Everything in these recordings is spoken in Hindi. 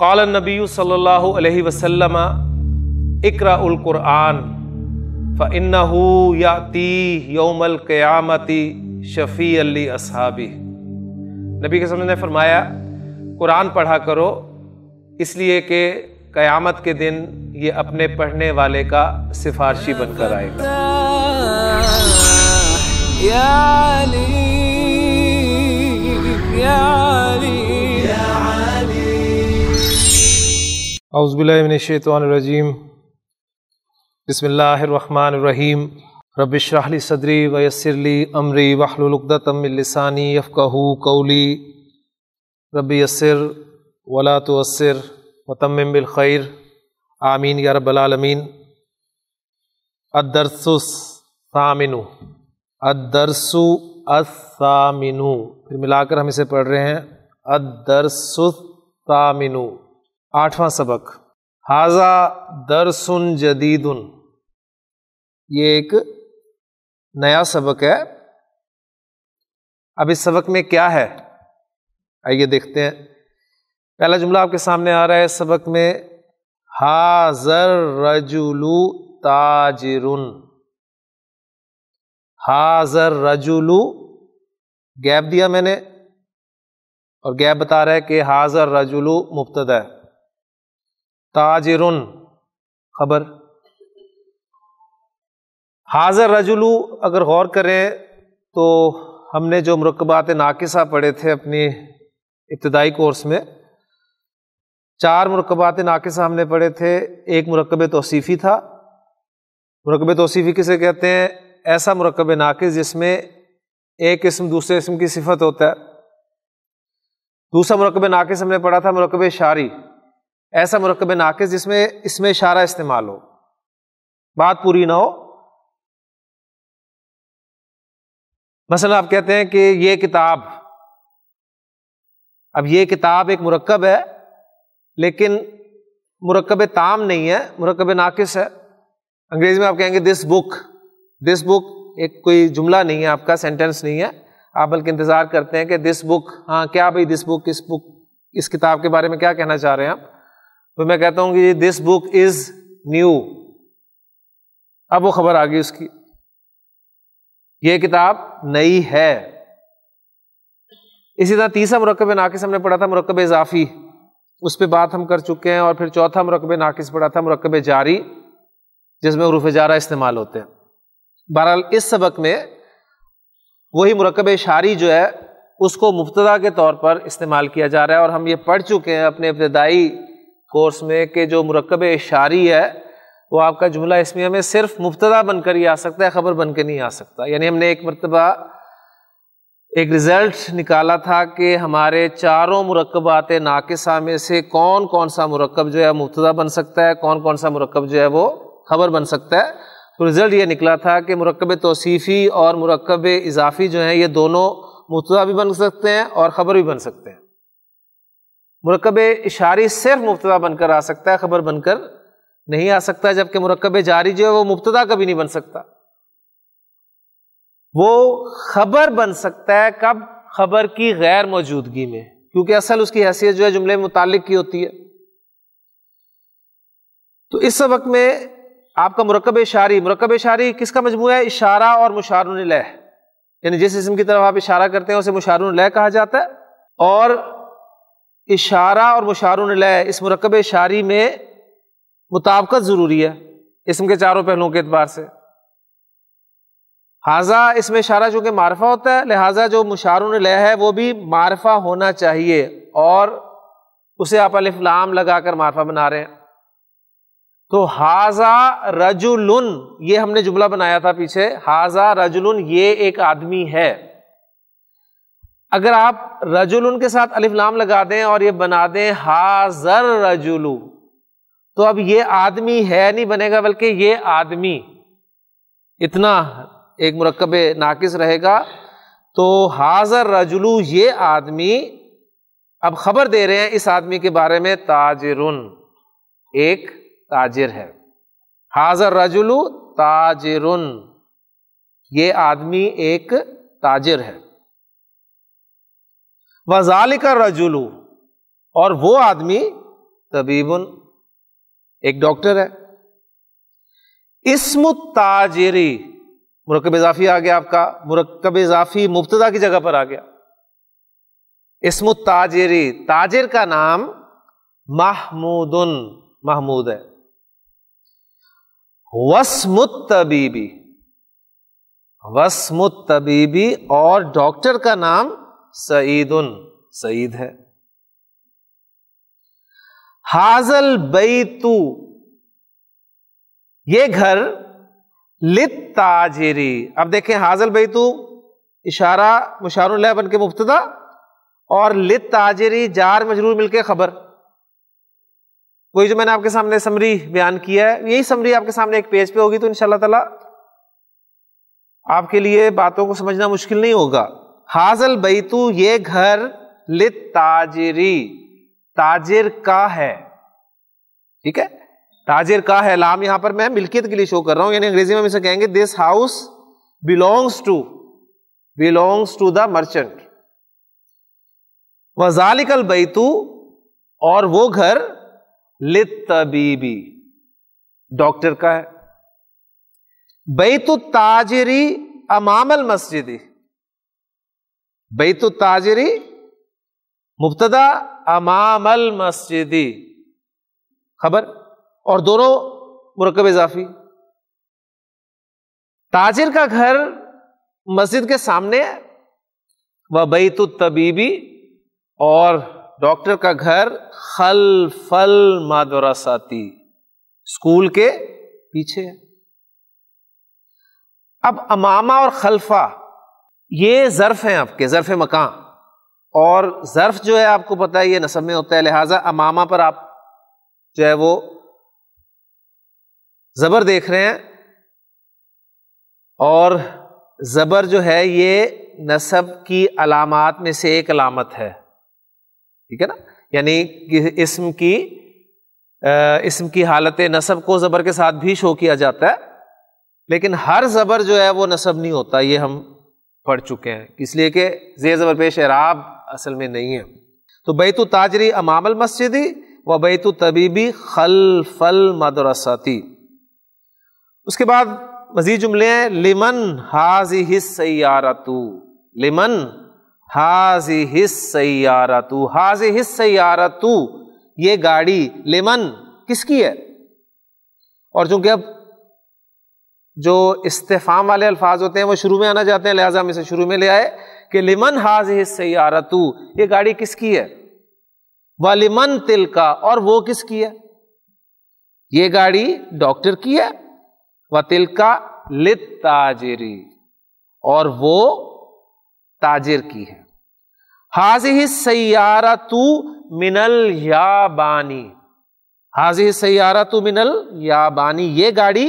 काल नबी सल्लल्लाहु अलैहि वसल्लम इकराउल कुरान फ़न्नहू याती यौमल क़यामती शफ़ी अली असहाबी नबी के समझ ने फरमाया कुरान पढ़ा करो इसलिए कि क़यामत के दिन ये अपने पढ़ने वाले का सिफारशी बनकर आएगा या अली, या अली। शैतरजीम बसमीम रबिशाहली सदरी वयसरली अमरी वहलुलदातमिलसानी यफकहू कौली रबी यसर वला तो असर वतम आमीन या रबालमीन अदरसुस अदरसु असामिनु फिर मिलाकर हम इसे पढ़ रहे हैं अदरसुस आठवां सबक हाजा दरसुन जदीदुन ये एक नया सबक है अब इस सबक में क्या है आइए देखते हैं पहला जुमला आपके सामने आ रहा है सबक में हाजर रजुलू ताजिरुन हाजर रजुलू गैप दिया मैंने और गैप बता रहा है कि हाजर रजुलू मुफ्त है ताजरुन खबर हाजर रजुलू अगर गौर करें तो हमने जो मरकबात नाकिसा पढ़े थे अपनी इब्तदाई कोर्स में चार मरकबात नाकिसा हमने पढ़े थे एक मरकब तोसीफ़ी था मरकब तोसीफ़ी किसे कहते हैं ऐसा मरकब नाकिस जिसमें एक किस्म दूसरे इसम की सिफत होता है दूसरा मरकब नाकिस हमने पढ़ा था मरकब शारी ऐसा मरकब नाकस जिसमें इसमें इशारा इस्तेमाल हो बात पूरी ना हो मसला आप कहते हैं कि यह किताब अब यह किताब एक मरकब है लेकिन मरकब ताम नहीं है मरकब नाकस है अंग्रेजी में आप कहेंगे दिस बुक दिस बुक एक कोई जुमला नहीं है आपका सेंटेंस नहीं है आप बल्कि इंतज़ार करते हैं कि दिस बुक हाँ क्या भाई दिस बुक इस बुक इस किताब के बारे में क्या कहना चाह रहे हैं आप तो मैं कहता हूं कि दिस बुक इज न्यू अब वो खबर आ गई उसकी ये किताब नई है इसी तरह तीसरा मरकब नाकिस हमने पढ़ा था मरकब इजाफी उस पर बात हम कर चुके हैं और फिर चौथा मरकब नाकिस पढ़ा था मरकब जारी जिसमें हरूफ जारा इस्तेमाल होते हैं बहरहाल इस सबक में वही मरकब शारी जो है उसको मुफ्तदा के तौर पर इस्तेमाल किया जा रहा है और हम ये पढ़ चुके हैं अपने इब्तदाई कोर्स में कि जो मरकब इशारी है वो आपका जुमला इसमें हमें सिर्फ मुबतदा बनकर ही आ सकता है ख़बर बन कर नहीं आ सकता यानी हमने एक मरतबा एक रिज़ल्ट निकाला था कि हमारे चारों मरकबात नाकसा में से कौन कौन सा मरकब जो है मुबतदा बन सकता है कौन कौन सा मरकब जो है वो खबर बन सकता है तो रिज़ल्ट ये निकला था कि मरकब तोसीफ़ी और मरकब इजाफ़ी जो है ये दोनों मुबतदा भी बन सकते हैं और ख़बर भी बन सकते हैं मरकब इशारी सिर्फ मुबतदा बनकर आ सकता है खबर बनकर नहीं आ सकता जबकि मरकब जारी जो है वो मुफ्त कभी नहीं बन सकता वो खबर बन सकता है कब खबर की गैर मौजूदगी में क्योंकि असल उसकी हैसियत जो है जुमले मुतल की होती है तो इस सबक में आपका मरकब इशारी मरकब इशारी किसका मजमू है इशारा और मुशारुल यानी जिस इसम की तरफ आप इशारा करते हैं उसे मुशारुल कहा जाता है और इशारा और मुशारून इस मरकब इशारी में मुताबकत ज़रूरी है इसम के चारों पहलुओं के अतबार से हाजा इसमें इशारा चूंकि मारफा होता है लिहाजा जो मुशार लय है वो भी मारफा होना चाहिए और उसे आप अलिफ्लाम लगा कर मारफा बना रहे हैं तो हाजा रजुल ये हमने जुमला बनाया था पीछे हाजा रजुल ये एक आदमी है अगर आप रजुल के साथ अलिफ लाम लगा दें और ये बना दें हाजर रजुलू तो अब ये आदमी है नहीं बनेगा बल्कि ये आदमी इतना एक मरकब नाकिस रहेगा तो हाजर रजुलू ये आदमी अब खबर दे रहे हैं इस आदमी के बारे में ताजरुन एक ताजिर है हाजर रजुलू ताजरुन ये आदमी एक ताजिर है वजाल का रजुलू और वो आदमी तबीबन एक डॉक्टर है इसमु ताजेरी मुरकब इजाफी आ गया आपका मुरकब इजाफी मुफ्तदा की जगह पर आ गया इसमु ताजेरी ताजिर का नाम महमूदन महमूद है वसमुत तबीबी वसमुत तबीबी और डॉक्टर का नाम सईद सईद है हाजल बैतू ये घर लित ताजिरी अब देखें हाजल बैतू इशारा मुशार बन के मुफ्तदा और लित ताजिरी जार मजरूर मिलके खबर कोई जो मैंने आपके सामने समरी बयान किया है यही समरी आपके सामने एक पेज पे होगी तो इनशाला ताला आपके लिए बातों को समझना मुश्किल नहीं होगा हाजल बैतू ये घर लित ताजिरी ताजिर का है ठीक है ताजिर का है लाम यहां पर मैं मिल्कियत के लिए शो कर रहा हूं यानी अंग्रेजी में हम इसे कहेंगे this house belongs to belongs to the merchant वजालिकल बैतू और वो घर लित तबीबी डॉक्टर का है बैतु ताजिरी अमामल मस्जिदी बैतु ताजरी मुफ्तदा अमामल मस्जिदी खबर और दोनों मुरकब इजाफी ताजिर का घर मस्जिद के सामने है वह बैतु तबीबी और डॉक्टर का घर खल फल साती स्कूल के पीछे है अब अमामा और खलफा ये ज़र्फ़ हैं आपके ज़र्फ़ मकान और ज़र्फ़ जो है आपको पता है ये नसब में होता है लिहाजा अमामा पर आप जो है वो ज़बर देख रहे हैं और ज़बर जो है ये नसब की अलामत में से एक अलामत है ठीक है ना यानी इसम की इसम की हालत नसब को ज़बर के साथ भी शो किया जाता है लेकिन हर ज़बर जो है वो नसब नहीं होता ये हम पढ़ चुके हैं इसलिए कि जेर ज़बर पेश एराब असल में नहीं है तो बैतु ताजरी अमामल मस्जिदी व बैतु तबीबी खलफल मदरसती उसके बाद मजीद जुमले हैं लिमन हाजी हिस सयारतु लिमन हाजी हिस सयारतु हाजी हिस सयारतु ये गाड़ी लेमन किसकी है और चूंकि अब जो इस्तेफाम वाले अल्फाज होते हैं वो शुरू में आना चाहते हैं लिहाजा में इसे शुरू में ले आए कि लिमन हाज सयारतू ये गाड़ी किसकी है वलिमन तिल का और वो किसकी है ये गाड़ी डॉक्टर की है व तिल का लित ताजरी और वो ताजिर की है हाजि सयारा तु मिनल या बानी हाजि सयारा तु मिनल या बानी ये गाड़ी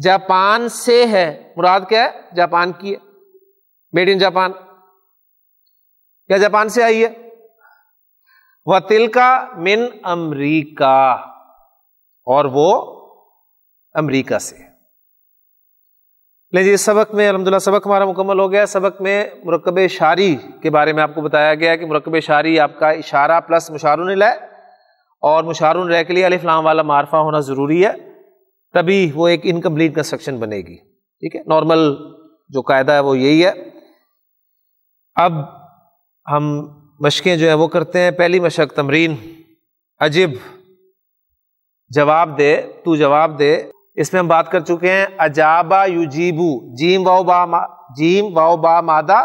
जापान से है मुराद क्या है जापान की है मेड इन जापान क्या जापान से आई है व वतिलका मिन अमरीका और वो अमरीका से ले जी सबक में अलहमदिल्ला सबक हमारा मुकम्मल हो गया सबक में मरकब शारी के बारे में आपको बताया गया कि मरकब शारी आपका इशारा प्लस मुशारुन लाए और मुशारुन रह के लिए अलिफ्लाम वाला मारफा होना ज़रूरी है तभी वो एक इनकम्प्लीट कंस्ट्रक्शन बनेगी ठीक है नॉर्मल जो कायदा है वो यही है अब हम मशक़ें जो है वो करते हैं पहली मशक तमरीन अजिब जवाब दे तू जवाब दे इसमें हम बात कर चुके हैं अजाबा युजीबू जीम वाओ बा मा, जीम वाओ बा मादा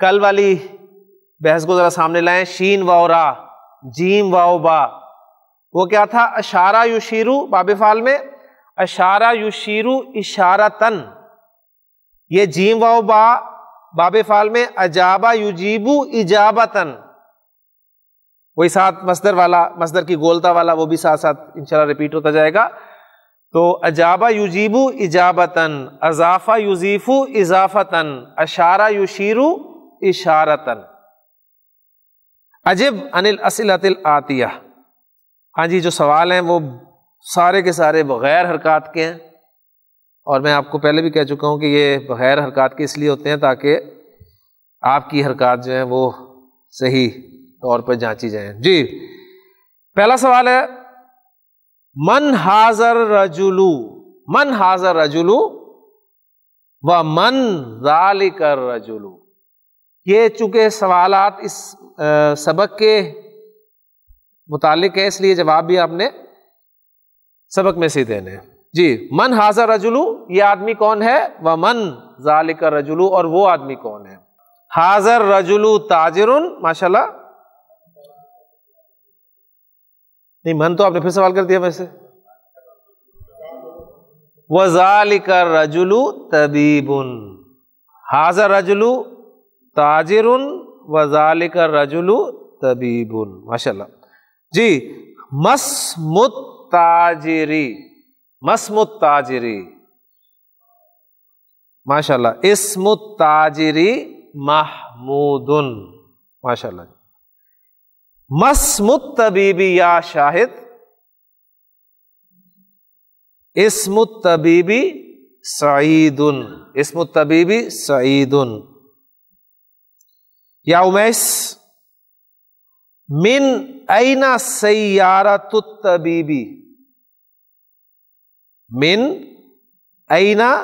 कल वाली बहस को ज़रा सामने लाएं शीन वाओ रा जीम वाओ बा वो क्या था अशारा युशीरू फाल में अशारा युशीरु इशारा तन ये जीम वाओ बा बाबिफाल में अजाबा युजीबू इजाबा तन वही साथ मस्दर वाला मस्दर की गोलता वाला वो भी साथ साथ इंशाल्लाह रिपीट होता जाएगा तो अजाबा युजीबू इजाबतन अजाफा युजीफु इजाफतन अशारा युशीरु इशारतन अजिब अनिल असिलतिल आतिया हाँ जी जो सवाल हैं वो सारे के सारे बग़ैर हरकत के हैं और मैं आपको पहले भी कह चुका हूँ कि ये बग़ैर हरकत के इसलिए होते हैं ताकि आपकी हरकत जो है वो सही तौर पर जांची जाए जी पहला सवाल है मन हाजर रजुलू मन हाजर रजुलू व मन जालिकर रजुलू ये चूंकि सवालात इस सबक के मुतालिक है इसलिए जवाब भी आपने सबक में से देने जी मन हाजा रजुलू ये आदमी कौन है व मन जालिका रजुलू और वो आदमी कौन है हाजर रजुलू ताजिर माशाल्लाह नहीं मन तो आपने फिर सवाल कर दिया वैसे वजालिक रजुलू तबीबुन हाजर रजुलू ताजर उन वजालिक रजुलू तबीबुन माशाल्लाह जी मसमुत ताजिरी मसमुत ताजिरी माशाल्लाह इसमुत ताजिरी महमूदन माशाल्लाह मसमुत तबीबी या शाहिद इसमुत तबीबी सईदुन इसमुत तबीबी सईदुन या उमेश मिन ऐना तुत तबीबी मिन ऐना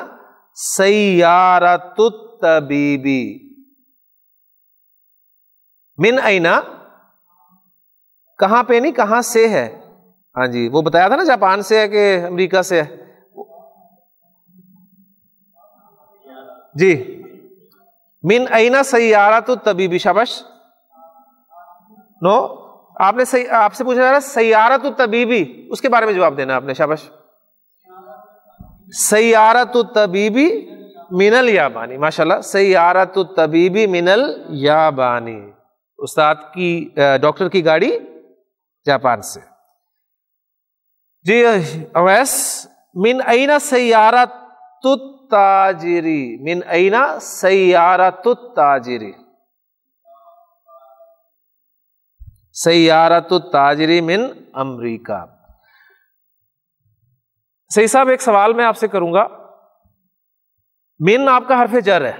तुत तबीबी मिन ऐना कहां पे नहीं कहां से है हाँ जी वो बताया था ना जापान से है कि अमेरिका से है जी मिन ऐना तुत तबीबी शाबाश नो आपने सही आपसे पूछा जा रहा है तबीबी उसके बारे में जवाब देना आपने शाबाश सैारत तबीबी मिनल याबानी माशाल्लाह सैारत तबीबी मिनल याबानी उस्ताद की डॉक्टर की गाड़ी जापान से जी अवैस मिन ऐना सयारत ताजिरी मिन ऐना सयारत ताजिरी सयारत ताजरी मिन अमरीका सही साहब एक सवाल मैं आपसे करूंगा मिन आपका हरफे जर है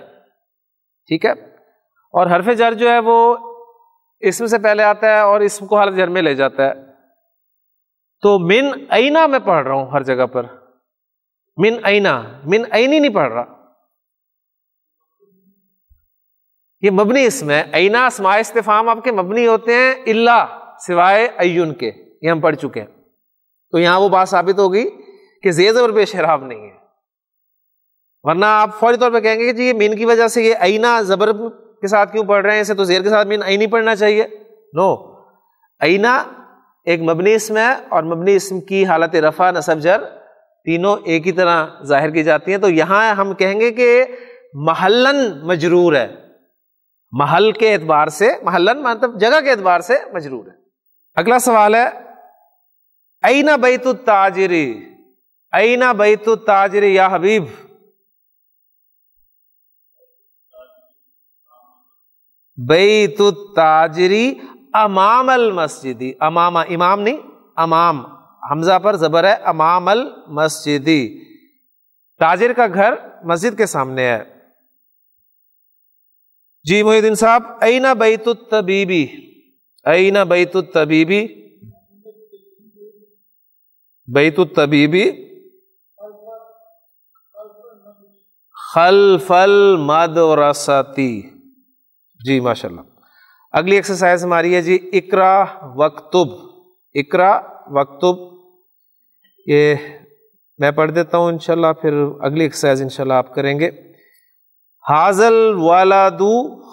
ठीक है और हरफ जर जो है वो इसमें से पहले आता है और इसम को हर जर में ले जाता है तो मिन ऐना मैं पढ़ रहा हूं हर जगह पर मिन ऐना मिन आईनी नहीं पढ़ रहा ये मबनी इसमें ऐना असमा इस्तेफाम आपके मबनी होते हैं इल्ला सिवाय अयुन के ये हम पढ़ चुके हैं तो यहां वो बात साबित होगी कि जेज और बेशराब नहीं है वरना आप फौरी तौर पर कहेंगे कि जी ये मीन की वजह से ये ऐना जबर के साथ क्यों पढ़ रहे हैं इसे तो जेर के साथ मीन ऐनी पढ़ना चाहिए नो ऐना एक मबनी इसम है और मबनी इसम की हालत रफ़ा नसब जर तीनों एक ही तरह जाहिर की जाती है तो यहां हम कहेंगे कि महलन मजरूर है महल के एतबार से महलन मतलब जगह के एतबार से मजरूर है अगला सवाल है ऐना बैतु ताजरी ऐना बैतु ताजरी या हबीब बैतु ताजरी अमाम अल मस्जिदी अमाम इमाम नहीं अमाम हमजा पर जबर है अमाम अल मस्जिदी ताजिर का घर मस्जिद के सामने है जी मोहिदीन साहब ऐना बैतुत तबीबी ऐना बैतुत तबीबी बैतुत तबीबी फल खलफल मदरसती जी माशा अगली एक्सरसाइज हमारी है जी इकरा वक्तुब इकरा वक्तुब ये मैं पढ़ देता हूं इनशाला फिर अगली एक्सरसाइज इनशाला आप करेंगे हाजल वालादू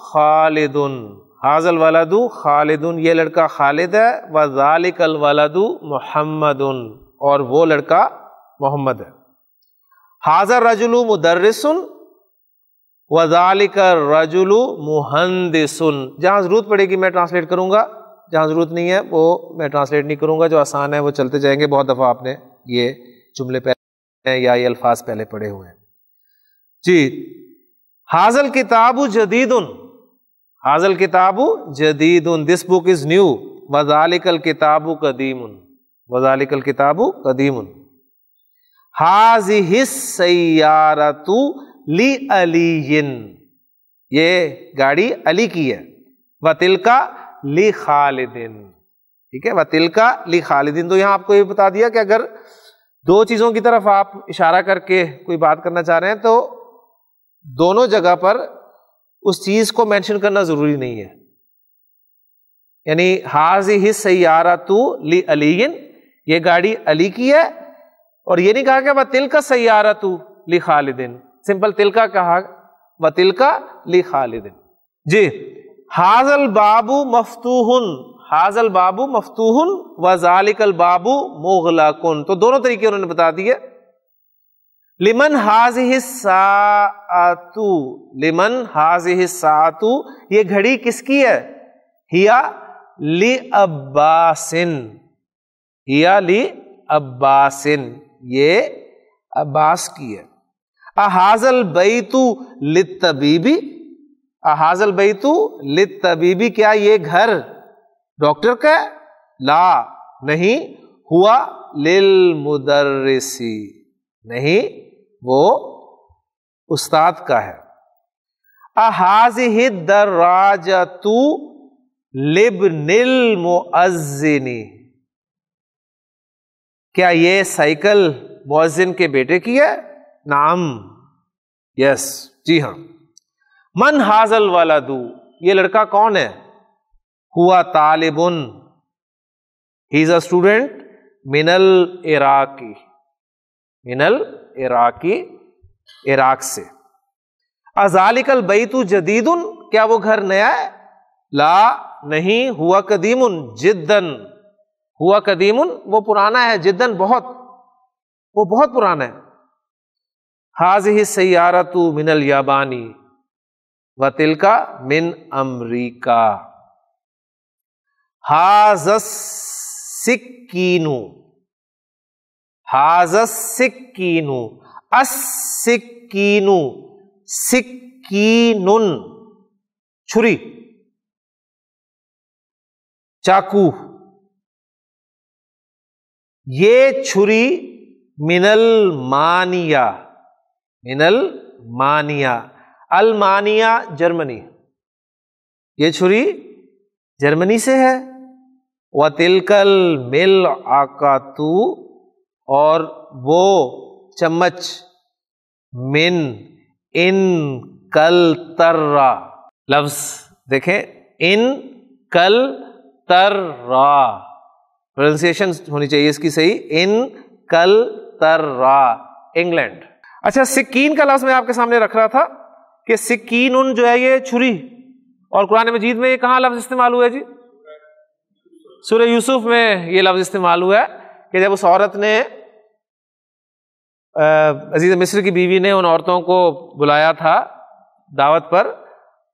खालिदन हाजल वालादू खालिदन ये लड़का खालिद है व जालिकल वालादू मोहम्मदन और वो लड़का मोहम्मद है हाजर रजुलू मुदर्रसन व जालिकर रजुलू मुहंदिसन जहाँ ज़रूरत पड़ेगी मैं ट्रांसलेट करूंगा जहां ज़रूरत नहीं है वो मैं ट्रांसलेट नहीं करूंगा जो आसान है वो चलते जाएंगे बहुत दफ़ा आपने ये जुमले पहले या ये अल्फाज पहले पढ़े हुए हैं जी हाजल जदीद उन हाजल किताब जदीद उन दिस बुक इज़ न्यू वजालिकल कदीम उन वजालिकल किताबु कदीमन हाजिहिस सयारतु ली अली ये गाड़ी अली की है वतिलका ली खालिदिन ठीक है तिलका ली खालिदिन तो यहां आपको ये बता दिया कि अगर दो चीज़ों की तरफ आप इशारा करके कोई बात करना चाह रहे हैं तो दोनों जगह पर उस चीज को मेंशन करना जरूरी नहीं है यानी हाज ही सयारा तू ली अली ये गाड़ी अली की है और ये नहीं कहा कि वह तिल का सयारा तू ली खालिदिन सिंपल तिल का कहा व तिल का ली खालिदिन जी हाजल बाबू मफतूहन हाजल बाबू मफतूहन वालिकल बाबू मोगलाकुन तो दोनों तरीके उन्होंने बता दिए लिमन हाज सातु लिमन हाज सातु ये घड़ी किसकी है हिया ली अब्बासिन हिया ली अब्बासिन ये अब्बास की है अहाजल बैतू लित तबीबी अहाजल बैतू लित तबीबी क्या ये घर डॉक्टर का ला नहीं हुआ लिल मुदर्रिसी नहीं वो उस्ताद का है अहाज दर्राजतु लिबनिल मुअज्जिनी क्या ये साइकिल मुअज्जिन के बेटे की है नाम यस जी हां मन हाजल वाला दू ये लड़का कौन है हुआ तालिबुन ही इज अ स्टूडेंट मिनल इराकी मिनल इराकी इराक से अजालिकल बैतु जदीदुन क्या वो घर नया है ला नहीं हुआ कदीमुन जिद्दन हुआ कदीमुन वो पुराना है जिद्दन बहुत वो बहुत पुराना है हाज ही सयारतु मिनल याबानी व तिलका मिन अमरीका हाजस सिक्कीनू अस अस्सिक्कीनु सिक्कीनुन छुरी चाकू ये छुरी मिनल मानिया मिनल मानिया अलमानिया जर्मनी ये छुरी जर्मनी से है व तिलकल मिल आकातू और वो चम्मच मिन इन कल तर्रा लफ्ज देखें इन कल तर्रा प्रोनाउंसिएशन होनी चाहिए इसकी सही इन कल तर्रा इंग्लैंड अच्छा सिक्कीन का लफ्ज मैं आपके सामने रख रहा था कि सिक्कीन उन जो है ये छुरी और कुरान मजीद में ये कहाँ लफ्ज इस्तेमाल हुआ है जी सूर्य यूसुफ में ये लफ्ज इस्तेमाल हुआ है कि जब उस औरत ने अजीज़ मिस्र की बीवी ने उन औरतों को बुलाया था दावत पर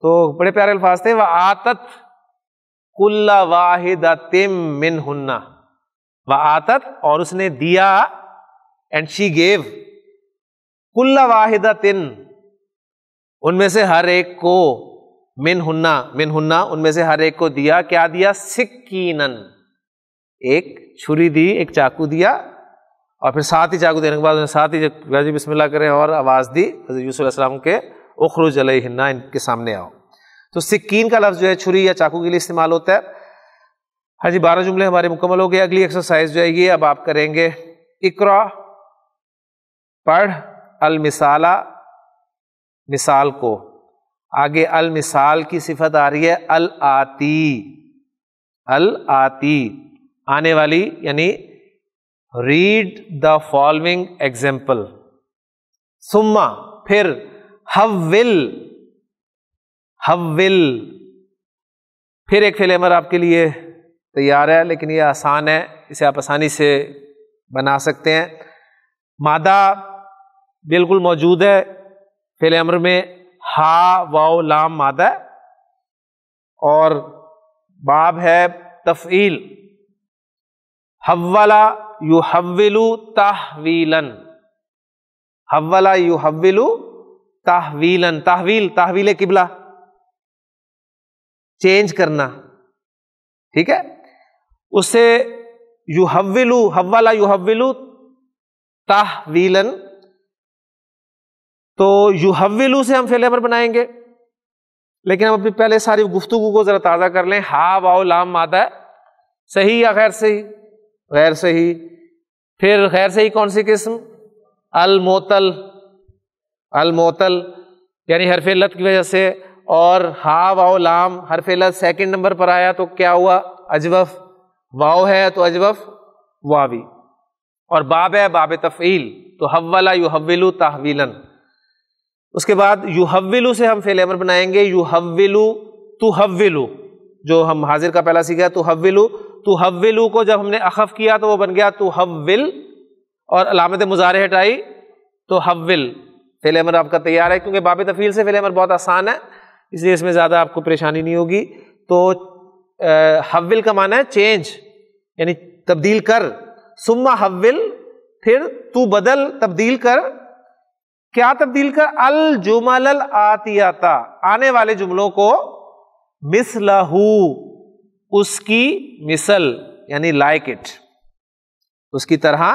तो बड़े प्यारे अल्फाज थे वह आतत कुल्ला वाहिद तिम मिन हन्ना वह आतत और उसने दिया एंड शी गेव कुल्ला वाहिद तिन उनमें से हर एक को मिन हन्ना मिन हन्ना उनमें से हर एक को दिया क्या दिया सिक्कीनन एक छुरी दी एक चाकू दिया और फिर साथ ही चाकू देने के बाद उन्हें साथ ही गाजी बिस्मिल्ला करें और आवाज़ दी हज़रत यूसम के उखरुज हिन्ना इनके सामने आओ तो सिक्कीन का लफ्ज़ जो है छुरी या चाकू के लिए इस्तेमाल होता है हाँ जी बारह जुमले हमारे मुकम्मल हो गए अगली एक्सरसाइज जो है ये अब आप करेंगे इकरा पढ़ अलमिसाला मिसाल को आगे अलमिसाल की सिफत आ रही है अल आती अल आती आने वाली यानी रीड द फॉलोइंग एग्जाम्पल सुम्मा फिर हव विल फिर एक फिलेमर आपके लिए तैयार है लेकिन ये आसान है इसे आप आसानी से बना सकते हैं मादा बिल्कुल मौजूद है अमर में हा वाओ लाम मादा और बाब है तफ़ील हवला यु हव्विलु तहवीलन हव्वला यु हव्विलु तहवीलन तहवील तहवील किबला चेंज करना ठीक है उसे यु हव्विलु हव्वाला यु हव्विलु तहवीलन तो यु हव्विलु से हम फेलेबर बनाएंगे लेकिन हम अपनी पहले सारी गुफ्तु को जरा ताज़ा कर लें हा वाओ लाम मादा सही या गैर सही गैर सही फिर गैर सही कौन सी किस्म अलमोतल अलमोतल यानी हरफ लत की वजह से और हा वाओ लाम हरफ लत सेकेंड नंबर पर आया तो क्या हुआ अजवफ वाओ है तो अजवफ वावी और बाब है बाब तफ़ील तो हवला युहविलु तहवीलन उसके बाद युहविलु से हम फेलेमर बनाएंगे यू बनाएंगे युहविलु तुहविलु जो हम हाजिर का पहला सीखा तो तुहविलु तो हव्विलू को जब हमने अखफ किया तो वो बन गया तो हव्विल और अलामत मुजारे हटाई तो हव्विल फेल अमर आपका तैयार है क्योंकि बाब तफील से फेल अमर बहुत आसान है इसलिए इसमें ज़्यादा आपको परेशानी नहीं होगी तो हव्विल का माना है चेंज यानी तब्दील कर सुम्मा हव्विल फिर तू बदल तब्दील कर क्या तब्दील कर अल जुमल आतियाता आने वाले जुमलों को मिसलहू उसकी मिसल यानी लाइक इट उसकी तरह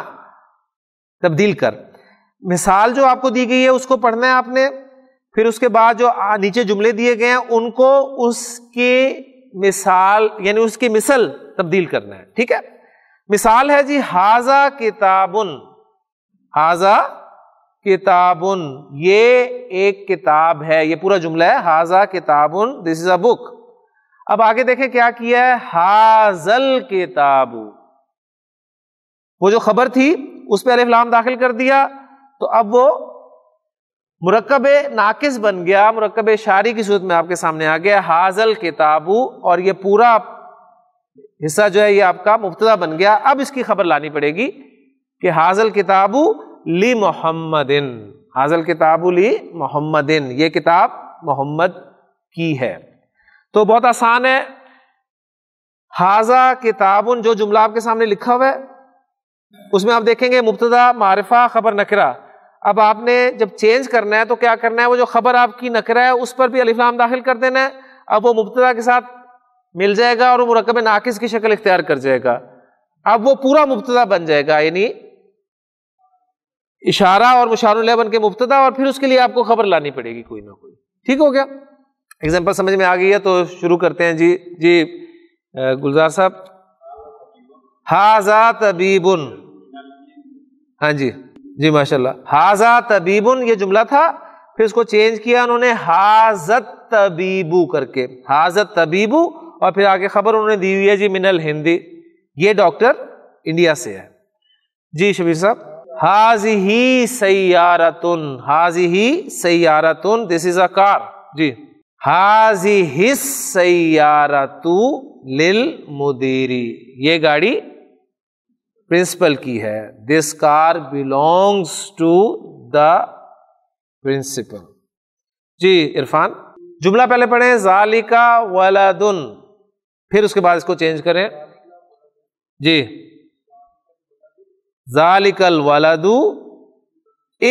तब्दील कर मिसाल जो आपको दी गई है उसको पढ़ना है आपने फिर उसके बाद जो नीचे जुमले दिए गए हैं उनको उसके मिसाल यानी उसकी मिसल तब्दील करना है ठीक है मिसाल है जी हाजा किताबुन हाजा किताबुन ये एक किताब है ये पूरा जुमला है हाजा किताबुन दिस इज अ बुक अब आगे देखें क्या किया है हाजल किताबू वो जो खबर थी उस पर अलिफ लाम दाखिल कर दिया तो अब वो मुरकब नाकिस बन गया मुरकब शारी की सूरत में आपके सामने आ गया हाजल किताबू और ये पूरा हिस्सा जो है ये आपका मुफ्तदा बन गया अब इसकी खबर लानी पड़ेगी कि हाजल किताबू ली मोहम्मदिन हाजल किताबू ली मोहम्मदिन ये किताब मोहम्मद की है तो बहुत आसान है हाजा किताबुन जो जुमला आपके सामने लिखा हुआ है उसमें आप देखेंगे मुबतदा मारिफा खबर नकरा अब आपने जब चेंज करना है तो क्या करना है वो जो खबर आपकी नकरा है उस पर भी अलीफलाम दाखिल कर देना है अब वो मुबतदा के साथ मिल जाएगा और वो मरकब नाकिस की शक्ल इख्तियार कर जाएगा अब वो पूरा मुबतदा बन जाएगा यानी इशारा और मुशार बन के मुबतदा और फिर उसके लिए आपको खबर लानी पड़ेगी कोई ना कोई ठीक हो गया एग्जाम्पल समझ में आ गई है तो शुरू करते हैं जी जी गुलजार साहब हाजा तबीबुन हाँ जी जी माशाल्लाह हाजा तबीबुन ये जुमला था फिर उसको चेंज किया उन्होंने हाजत तबीबू करके हाजत तबीबू और फिर आगे खबर उन्होंने दी हुई है जी मिनल हिंदी ये डॉक्टर इंडिया से है जी शबीर साहब हाज ही सयारतुन हाज ही सयारतुन दिस इज अ कार जी हाजी हिस सैारा तू लिल मुदीरी ये गाड़ी प्रिंसिपल की है this car belongs to the principal जी इरफान जुमला पहले पढ़े जालिका वलादुन फिर उसके बाद इसको चेंज करें जी जालिकल वलादू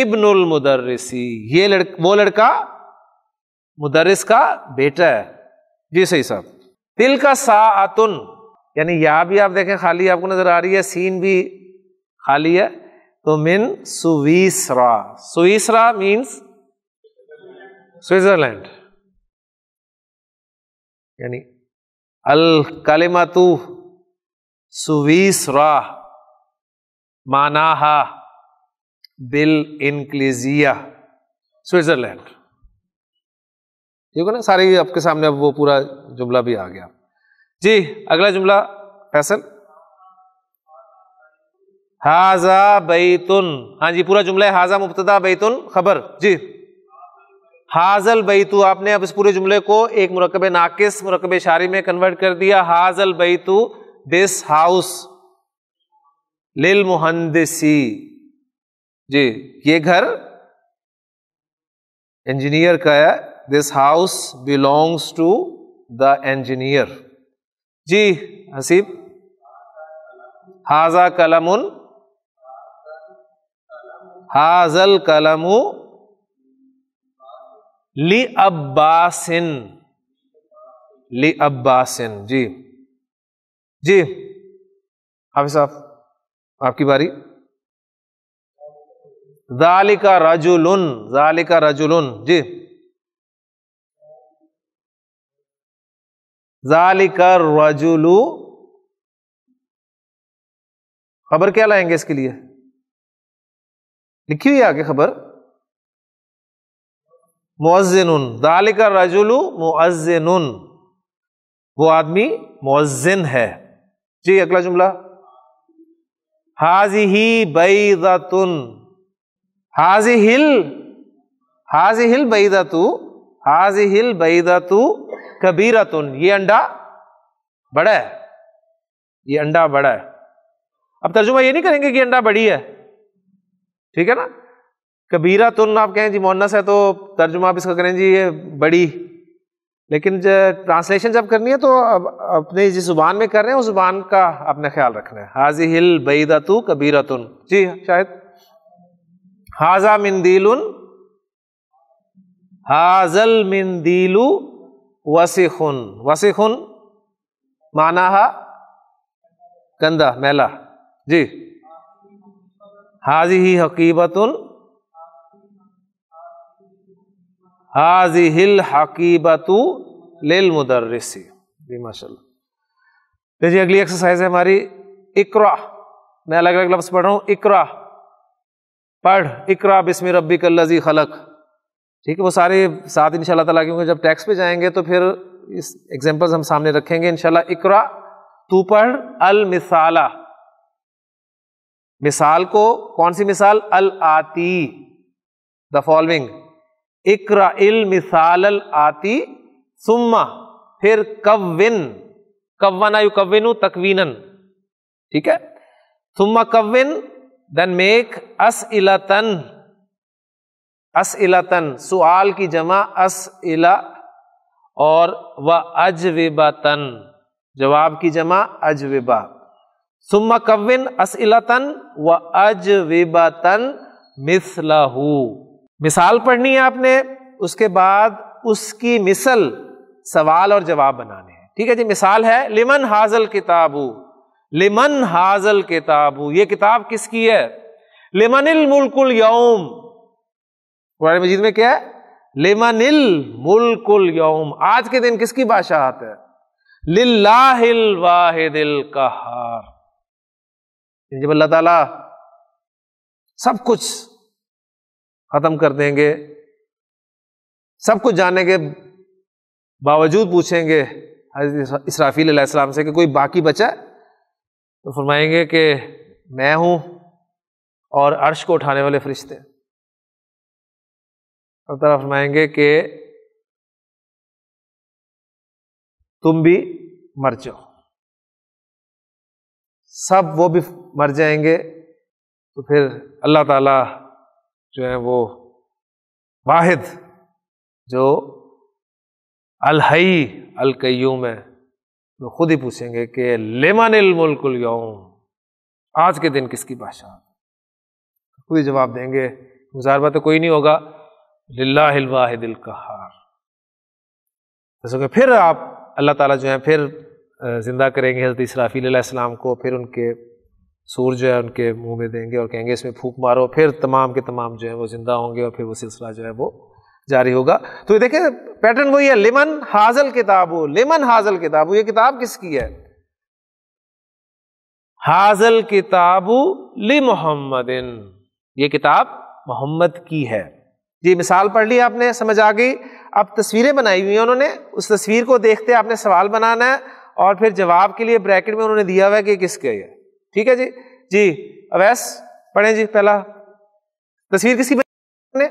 इब्नुल मुदर्रिसी ये लड़का वो लड़का मुदरिस का बेटा है जी सही साहब तिल का सा आतुन यानी या भी आप देखें खाली आपको नजर आ रही है सीन भी खाली है तो मिन सुवीसरा सुईसरा मीन्स स्विट्जरलैंड यानी अल कलिमतु सुवीसरा मानाहा बिल इनक्लिजिया स्विट्जरलैंड ठीक है ना सारे आपके सामने अब वो पूरा जुमला भी आ गया जी अगला जुमला फैसल हाजा बैतुन हाँ जी पूरा जुमला है हाजा मुफ्तदा बैतुन खबर जी हाजल बैतु आपने अब इस पूरे जुमले को एक मरकब नाकिस मरकब शारी में कन्वर्ट कर दिया हाजल बैतु दिस हाउस लिल मुहंदिसी जी ये घर इंजीनियर का है this house belongs to the engineer जी हसीब हाजा कलम हाजल कलमु ली अब्बासिन ली अब्बासिन जी जी हाफि साहब आपकी बारी जालिका रजुलन जालिका रजुलन जी जालिकर रजुलू खबर क्या लाएंगे इसके लिए लिखी हुई आगे खबर मुआजिन दालिका रजुलू मुआजिन वो आदमी मुआजिन है जी अगला जुमला हाजी ही तुन हाजी हिल हाजी हिल बैदातू हाजी हिल बैदा बैदातू कबीरा तुन ये अंडा बड़ा है ये अंडा बड़ा है अब तर्जुमा ये नहीं करेंगे कि अंडा बड़ी है ठीक है ना कबीरा तुन आप कहें जी मोहनस है तो तर्जुमा आप इसका करें जी ये बड़ी लेकिन ट्रांसलेशन जब करनी है तो अब अपने जिस जुबान में कर रहे हैं उस जुबान का आपने ख्याल रखना है हाजी हिल बईदा तू कबीरा तुन जी शायद हाजा मिन हाजल मिन वसीखुन वसीखुन माना गंदा मेला जी हाजी ही हकीबतुन हाजी हिल हकीबतु लिल मुदर्रसी जी माशाल्लाह देखिए अगली एक्सरसाइज है हमारी इकरा मैं अलग अलग लफ्ज़ पढ़ रहा हूं इकरा पढ़ इकरा बिस्मिर रब्बी कल्लजी खलक ठीक है वो सारे साथ इन तला क्योंकि जब टैक्स पे जाएंगे तो फिर इस एग्जाम्पल्स हम सामने रखेंगे इनशाला इकरा तू पढ़ अल मिसाला मिसाल को कौन सी मिसाल अल आती द फॉलोइंग इकरा इल मिसाल अल आती सुम्मा फिर कविन कवन आयु कविन तकवीनन ठीक है सुम्मा कविन देन मेक अस इलातन अस इलातन सुआल की जमा अस इला और व अजविबतन जवाब की जमा अजविबा सुम्मा कविन अस इलातन व अजविबतन मिसलहू मिसाल पढ़नी है आपने उसके बाद उसकी मिसल सवाल और जवाब बनाने हैं ठीक है जी मिसाल है लिमन हाजल किताबू लिमन हाजल किताबू ये किताब किसकी है लिमन मुल्कुल यौम कुरान मजीद में क्या है लेमानिल मुल्कुल यौम आज के दिन किसकी बादशाहत है लिल्लाहिल वाहिदिल कहार जब अल्लाह ताला सब कुछ खत्म कर देंगे सब कुछ जानने के बावजूद पूछेंगे इसराफील सलाम से कि कोई बाकी बचा तो फरमाएंगे कि मैं हूं और अर्श को उठाने वाले फरिश्ते और तरह फरमाएंगे कि तुम भी मर जाओ सब वो भी मर जाएंगे तो फिर अल्लाह ताला जो है वो वाहिद जो अलहई अलकयूम है वो खुद ही पूछेंगे कि लेमान मुल्कुलयौम आज के दिन किसकी बादशाह खुद ही जवाब देंगे मुजारबा तो कोई नहीं होगा लाहिदिल कहार कि तो फिर आप अल्लाह ताला जो है फिर ज़िंदा करेंगे हज़रत इसराफ़ीम को फिर उनके सूर जो है उनके मुंह में देंगे और कहेंगे इसमें फूक मारो फिर तमाम के तमाम जो है वो ज़िंदा होंगे और फिर वो सिलसिला जो है वो जारी होगा तो ये देखें पैटर्न वही है लेमन हाजल किताब लेमन हाजल किताब ये किताब किसकी है हाजल किताबू ली मोहम्मद ये किताब मोहम्मद की है जी मिसाल पढ़ ली आपने समझ आ गई अब तस्वीरें बनाई हुई हैं उन्होंने उस तस्वीर को देखते आपने सवाल बनाना है और फिर जवाब के लिए ब्रैकेट में उन्होंने दिया हुआ है कि किसके है ठीक है जी जी अवैस पढ़े जी पहला तस्वीर किसकी बने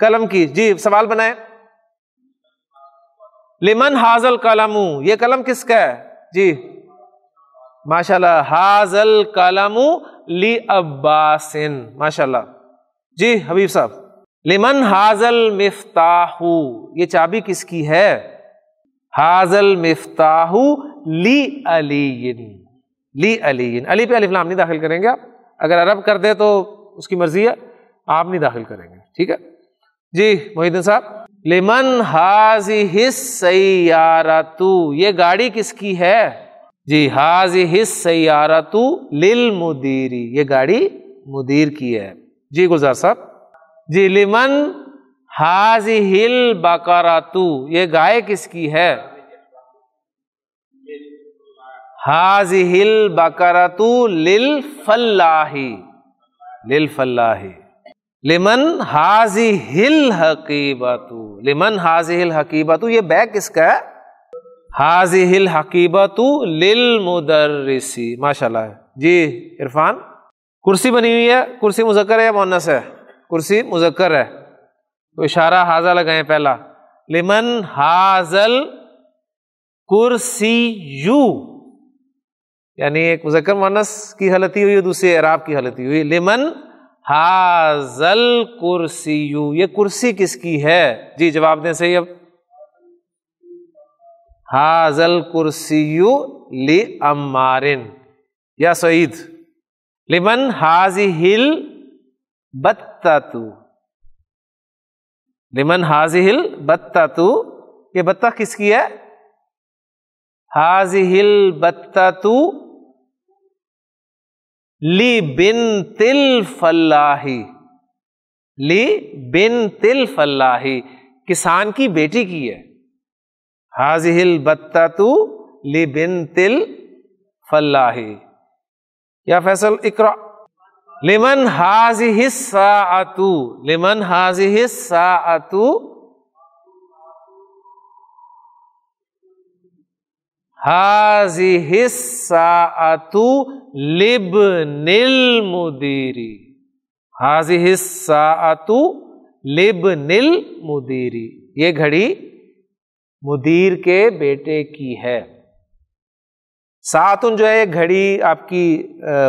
कलम की जी सवाल बनाए लिमन हाजल कलमू ये कलम किसका है जी माशाल्लाह हाजल कलमू ली अब्बासिन माशाल्लाह जी हबीब साहब लिमन हाजल मिफ्ताहू ये चाबी किसकी है हाजल मिफ्ताहू ली अली ली अलीन अली पे अलीफलाम नहीं दाखिल करेंगे आप अगर अरब कर दे तो उसकी मर्जी है आप नहीं दाखिल करेंगे ठीक है जी मोहिदीन साहब लिमन हाजी सयारतू ये गाड़ी किसकी है जी हाज हाजी सयारतू लिल मुदीरी ये गाड़ी मुदीर की है जी गुलजार साहब जी लिमन हाजी हिल बकरातू ये गाय किसकी है हाजी हिल बकरातू लिल फल्लाही लिल फल्लाही लिमन हाजी हिल हकीबतू लिमन हाज हिल हकीबतू ये बैग किसका है हाजी हिल हकीबतू लिल मुदर्रिसी माशाल्लाह जी इरफान कुर्सी बनी हुई है कुर्सी मुजक्कर है या मोनस है कुर्सी मुजक्कर है तो इशारा हाजा लगाए पहला लिमन हाजल कुर्सी यू यानी एक मुजक्कर मानस की हलती हुई दूसरी अराब की हलती हुई लिमन हाजल कुर्सी यू ये कुर्सी किसकी है जी जवाब दें सही अब हाजल कुर्सी यू ली अमारिन या सईद लिमन हाजी हिल बत्तातु लिमन हाजिहिल बत्तातु ये बत्ता किसकी है हाजिहिल बत्तातु ली बिन तिल फल्लाही ली बिन तिल फल्लाही किसान की बेटी की है हाजिहिल बत्तातु ली बिन तिल फल्लाही या फैसल इकरा लिमन हाज हिस्सा आतू लिमन हाज हिस्सा आतू हाजी हिस्सा आतू लिब निल मुदीरी हाजी हिस्सा आतू लिब निल मुदीरी ये घड़ी मुदीर के बेटे की है सातुन जो है घड़ी आपकी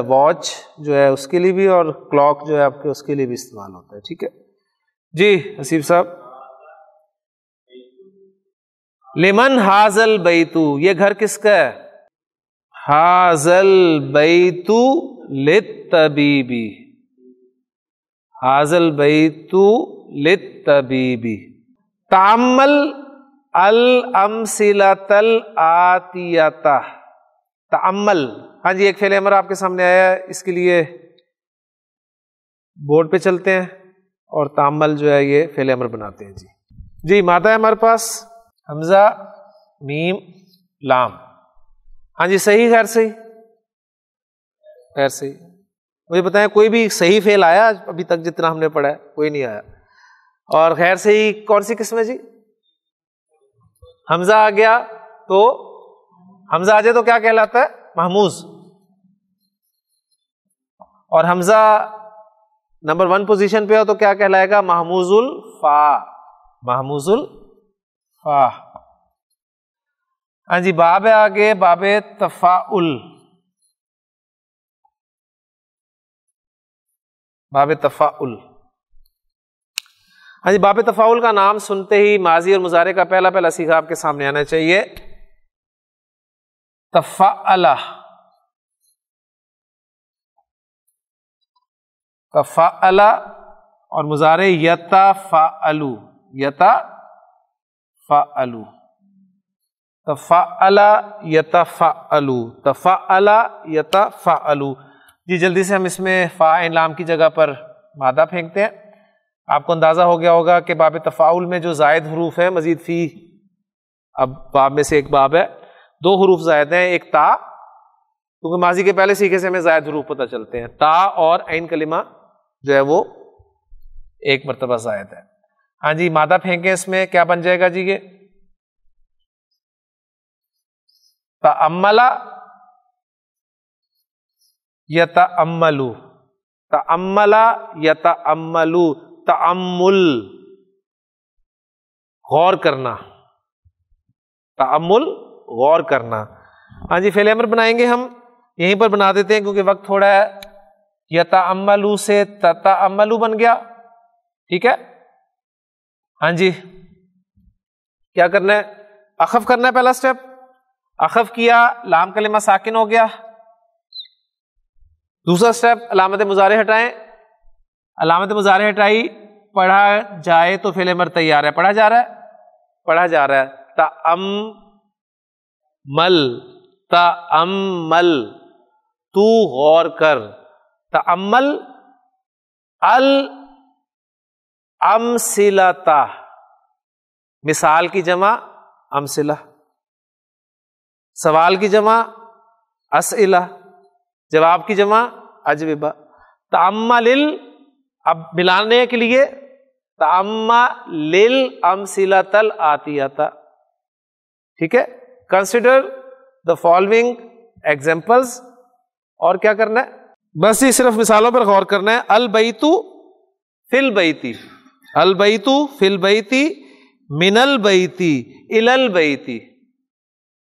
वॉच जो है उसके लिए भी और क्लॉक जो है आपके उसके लिए भी इस्तेमाल होता है ठीक है जी नसीब साहब लेमन हाजल बैतू ये घर किसका है हाजल बैतू लित तबीबी हाजल बैतू लित तबीबी तामल अल अमसिलतल आतियता तमल हाँ जी एक फेल अमर आपके सामने आया है इसके लिए बोर्ड पे चलते हैं और तामल जो है ये फेल अमर बनाते हैं जी जी माता है हमारे पास हमजा मीम लाम हाँ जी सही खैर सही खैर सही मुझे बताएं कोई भी सही फेल आया अभी तक जितना हमने पढ़ा है कोई नहीं आया और खैर सही कौन सी किस्म है जी हमजा आ गया तो हमजा आ जाए तो क्या कहलाता है महमूज और हमजा नंबर वन पोजीशन पे हो तो क्या कहलाएगा महमूजुल फा महमूजुल फा हाँ जी बाब आगे बाब तफाउल बाब तफाउल हाँ जी बाब तफाउल का नाम सुनते ही माजी और मुजारे का पहला पहला सीखा आपके सामने आना चाहिए तफ़ाला तफ़ाला और मुजारे यता फ़ालू यता फ़ालू तफ़ाला यता फ़ालू तफ़ाला यता फ़ालू जी जल्दी से हम इसमें फ़ा लाम की जगह पर मादा फेंकते हैं आपको अंदाज़ा हो गया होगा कि बाब तफ़ाउल में जो जायद हरूफ है मज़ीद फ़ी अब बाब में से एक बाब है दो हरूफ जायद हैं एक ता क्योंकि माजी के पहले सीखे से हमें जायद हरूफ पता चलते हैं ता और ऐन कलिमा जो है वो एक मरतबा जायद है हाँ जी मादा फेंके इसमें क्या बन जाएगा जी ये तमला या तमलू तमला या तमलू तमुल गौर करना तमुल गौर करना हाँ जी फेले अमर बनाएंगे हम यहीं पर बना देते हैं क्योंकि वक्त थोड़ा है यताअमलू से तताअमलू बन गया ठीक है हाँ जी क्या करना है अखफ करना है पहला स्टेप अखफ किया लाम कलेमा साकिन हो गया दूसरा स्टेप अलामत मुजारे हटाएं अलामत मुजारे हटाई पढ़ा जाए तो फेले अमर तैयार है पढ़ा जा रहा है पढ़ा जा रहा है तम मल तमल तू गौर कर तमल अल अमसिलता मिसाल की जमा अमसिला सवाल की जमा असिला जवाब की जमा अजविबा लिल अब मिलाने के लिए तअम्मा लिल तल आती ठीक है कंसिडर द फॉलोइंग एग्जाम्पल्स और क्या करना है बस ये सिर्फ मिसालों पर गौर करना है अल बैतु फिल बैती बैतु फिल बैती मिनल बैती इलल बैती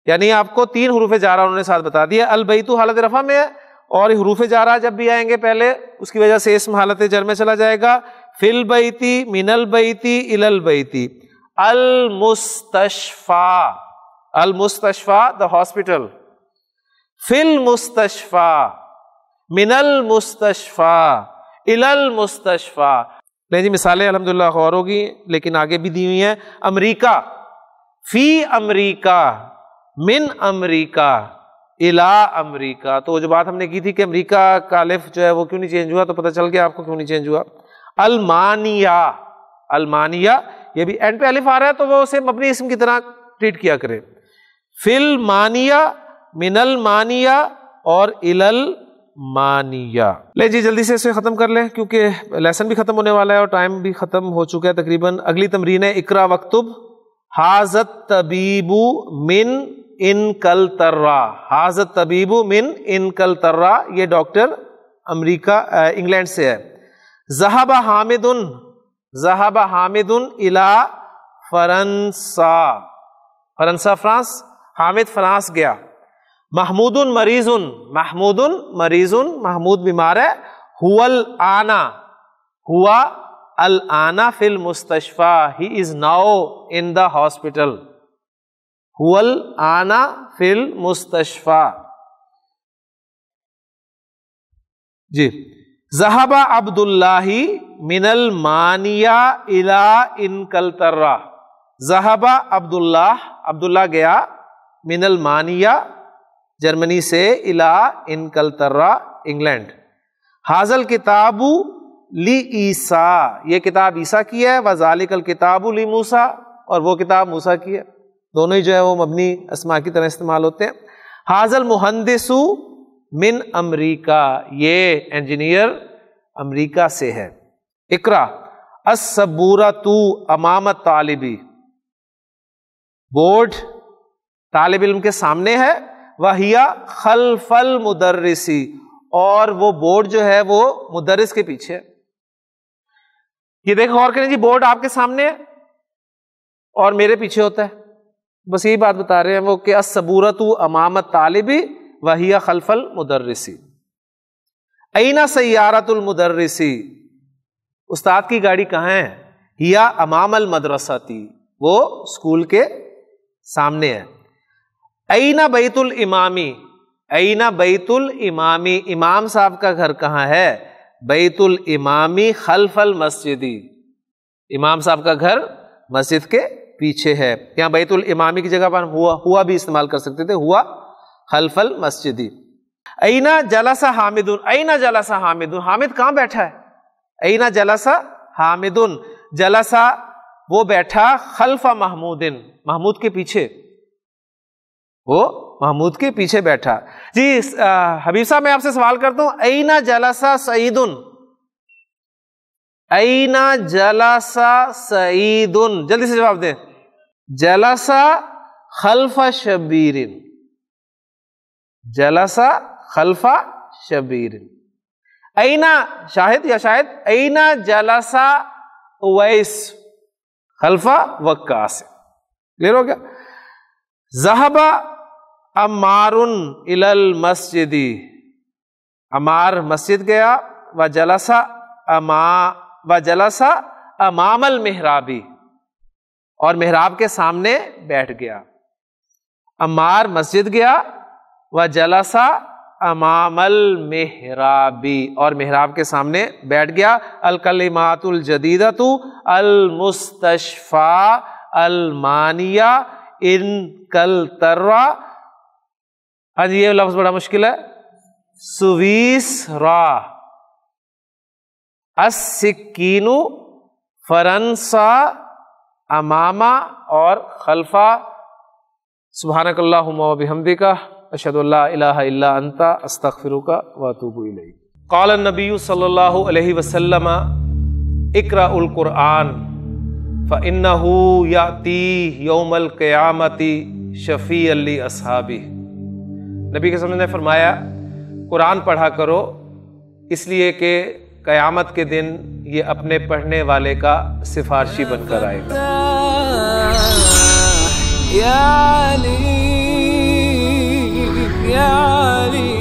यानी आपको तीन हरूफ जा रहा उन्होंने साथ बता दिया अल बैतु हालत रफा में है और हरूफ जा रहा जब भी आएंगे पहले उसकी वजह से इसम हालत जर में चला जाएगा फिल बैती मिनल बैती इलल बैती अल मुस्तशफा अल मुस्तफा द हॉस्पिटल फिल मुस्तफा मिनल मुस्तशफा इलल मुस्तफा नहीं जी मिसालें अलहमदिल्ला गौर होगी लेकिन आगे भी दी हुई हैं अमरीका फी अमरीका मिन अमरीका इला अमरीका तो जो बात हमने की थी कि अमरीका का लिफ जो है वो क्यों नहीं चेंज हुआ तो पता चल गया आपको क्यों नहीं चेंज हुआ अलमानिया अलमानिया ये भी एंड पे अलिफ आ रहा है तो वो उसे अपनी इसम की तरह ट्रीट किया करें फिल मानिया मिनल मानिया और इलल मानिया ले जी जल्दी से इसे ख़त्म कर लें क्योंकि लेसन भी ख़त्म होने वाला है और टाइम भी ख़त्म हो चुका है तकरीबन अगली तमरीन है इकरा वक्तुब हाजत तबीबू मिन इन कल तर्रा हाजत तबीबू मिन इन कल तर्रा ये डॉक्टर अमरीका इंग्लैंड से है जहाबा हामिदन जहाबा हामिदन इला फरंसा फरंसा फ्रांस हामिद फ्रांस गया महमूद मरीजुन मरीज मरीजुन महमूद बीमार है हुअल आना हुआ अल आना फिल मुस्तशफा he is now in the hospital हुअल आना फिल मुस्तशफा जी जहाबा अब्दुल्लाही मिनल मानिया इला इनकल तर्रा जहाबा अब्दुल्लाह अब्दुल्ला गया मिनल मानिया जर्मनी से इला इनकलतर्रा इंग्लैंड हाजल किताबू ली ईसा ये किताब ईसा की है व जालिकल किताबू ली मूसा और वो किताब मूसा की है दोनों ही जो है वो मबनी असमा की तरह इस्तेमाल होते हैं हाजल मुहंदिसु मिन अमरीका ये इंजीनियर अमरीका से है इकरा असबूरा तू अमामत तालिबी बोर्ड तालब इल्म के सामने है वहिया खलफल मुदर्रसी और वो बोर्ड जो है वो मुदरस के पीछे ये देखो और करें जी बोर्ड आपके सामने है और मेरे पीछे होता है बस यही बात बता रहे हैं वो कि असबूरत अमामत तालिबी वहिया खलफल मुदर्रसी अना सयारतुल मुदर्रसी उस्ताद की गाड़ी कहाँ है हिया अमामल मदरसा वो स्कूल के सामने है ऐना बैतुल इमामी ऐना बैतुल इमामी इमाम साहब का घर कहाँ है बैतुल इमामी खलफल मस्जिदी इमाम साहब का घर मस्जिद के पीछे है यहाँ बैतुल इमामी की जगह पर हुआ हुआ भी इस्तेमाल कर सकते थे हुआ खलफल मस्जिदी ऐना जलासा हामिदुन ऐना जलासा हामिदुन हामिद कहाँ बैठा है ऐना जलासा हामिदुन जलासा वो बैठा खलफा महमूदिन महमूद के पीछे वो महमूद के पीछे बैठा जी हबीब साहब मैं आपसे सवाल करता हूं ऐना जलासा सईदुन ऐना जलासा सईदुन जल्दी से जवाब दें जलासा खल्फा शबीरिन जलासा खल्फा शबीरिन ऐना शाहिद या शाहिद ऐना जलासा वैस खल्फा वक्का से क्लियर हो गया जहाबा अमारुन इलल मस्जिदी अमार मस्जिद गया व जलसा अमा व जलसा अमामल मेहराबी और मेहराब के सामने बैठ गया अमार मस्जिद गया व जलसा अमामल मेहराबी और मेहराब के सामने बैठ गया अलकलिमातुल जदीदतु अल मुस्तशफा अल मानिया इन कल तर्रा हाँ जी ये लफ्ज बड़ा मुश्किल है सुवीस रा असिकीनु फरंसा अमामा और खलफा सुबहानकल्लाबिहमदी का अशदुल्ला अंता अस्तफ़िर का वातुबई कौल नबी सल्ला वसलम इकराकुरआन फ़न्नहू याती योमल क़यामती शफ़ी अली असहाबी नबी के समझ ने फरमाया कुरान पढ़ा करो इसलिए कि क़यामत के दिन ये अपने पढ़ने वाले का सिफारशी बनकर आएगा याली, याली।